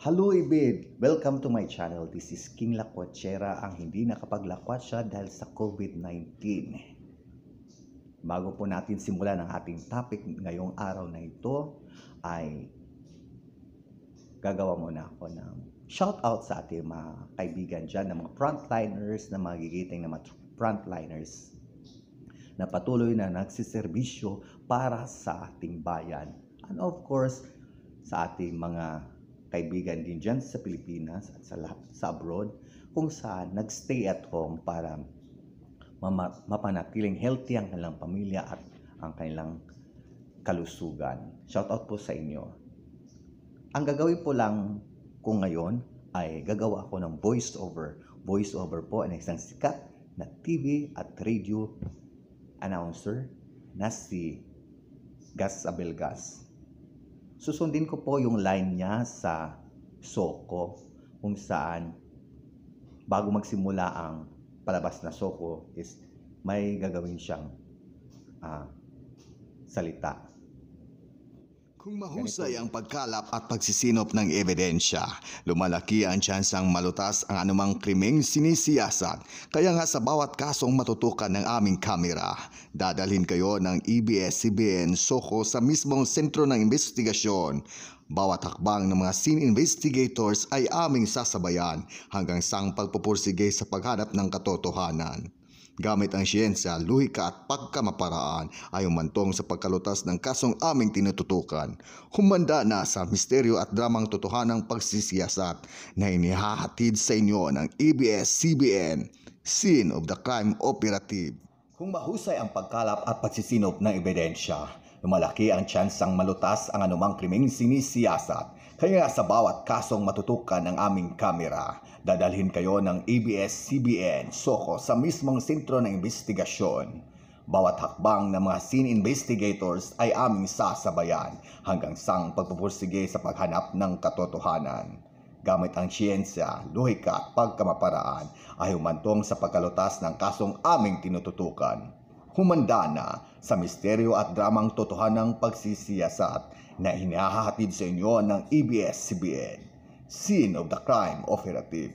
Hello Ibid! Welcome to my channel. This is King Lakwatsera, ang hindi nakapaglakwat siya dahil sa COVID-19. Bago po natin simulan ang ating topic ngayong araw na ito ay gagawa muna ako ng shoutout sa ating mga kaibigan dyan ng mga frontliners na magigiting na mga frontliners na patuloy na nagsiservisyo para sa ating bayan. And of course, sa ating mga kaibigan din dyan sa Pilipinas at sa, sa abroad kung saan nagstay at home para mapanatiling healthy ang kanilang pamilya at ang kanilang kalusugan. Shout out po sa inyo. Ang gagawin po lang ko ngayon ay gagawa ako ng voice over. Voice over po ang isang sikat na TV at radio announcer na si Gas Abelgas susundin ko po yung line niya sa soko kung saan bago magsimula ang palabas na soko is may gagawin siyang uh, salita. Kung mahusay ang pagkalap at pagsisinop ng ebidensya, lumalaki ang tsansang malutas ang anumang krimeng sinisiyasat. Kaya nga sa bawat kasong matutukan ng aming kamera, dadalhin kayo ng EBS-CBN Soko sa mismong sentro ng investigasyon. Bawat hakbang ng mga scene investigators ay aming sasabayan hanggang sang pagpupursige sa paghanap ng katotohanan. Gamit ang siyensya, luhika at pagkamaparaan ay umantong sa pagkalutas ng kasong aming tinututukan. Humanda na sa misteryo at dramang totohanang pagsisiyasat na inihahatid sa inyo ng ebs cbn Scene of the Crime Operative. Kung mahusay ang pagkalap at pagsisinop ng ebidensya, lumalaki ang tsansang malutas ang anumang krimeng sinisiyasat. Kaya sa bawat kasong matutukan ng aming kamera, dadalhin kayo ng ABS-CBN Soko sa mismong sentro ng investigasyon. Bawat hakbang ng mga scene investigators ay aming sasabayan hanggang sang pagpupursige sa paghanap ng katotohanan. Gamit ang siyensya, luhika at pagkamaparaan ay humantong sa pagkalutas ng kasong aming tinututukan humanda na sa misteryo at dramang totohanang pagsisiyasat na hinahatid sa inyo ng ebs cbn Scene of the Crime Operative.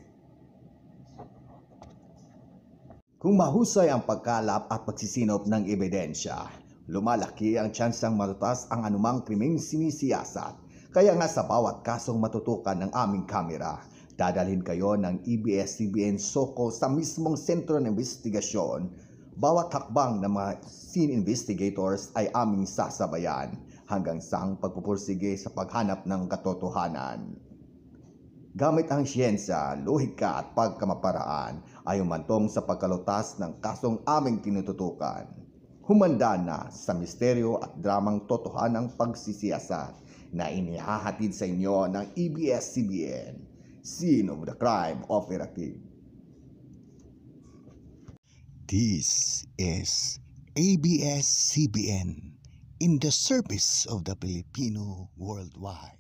Kung mahusay ang pagkalap at pagsisinop ng ebidensya, lumalaki ang tsansang malutas ang anumang krimeng sinisiyasat. Kaya nga sa bawat kasong matutukan ng aming kamera, dadalhin kayo ng EBS-CBN Soko sa mismong sentro ng investigasyon bawat hakbang ng mga scene investigators ay aming sasabayan hanggang sa ang pagpupursige sa paghanap ng katotohanan. Gamit ang siyensya, lohika at pagkamaparaan ay umantong sa pagkalutas ng kasong aming tinututukan. Humanda na sa misteryo at dramang totohanang pagsisiyasat na inihahatid sa inyo ng EBS-CBN, Scene of the Crime Operative. This is ABS-CBN in the service of the Filipino worldwide.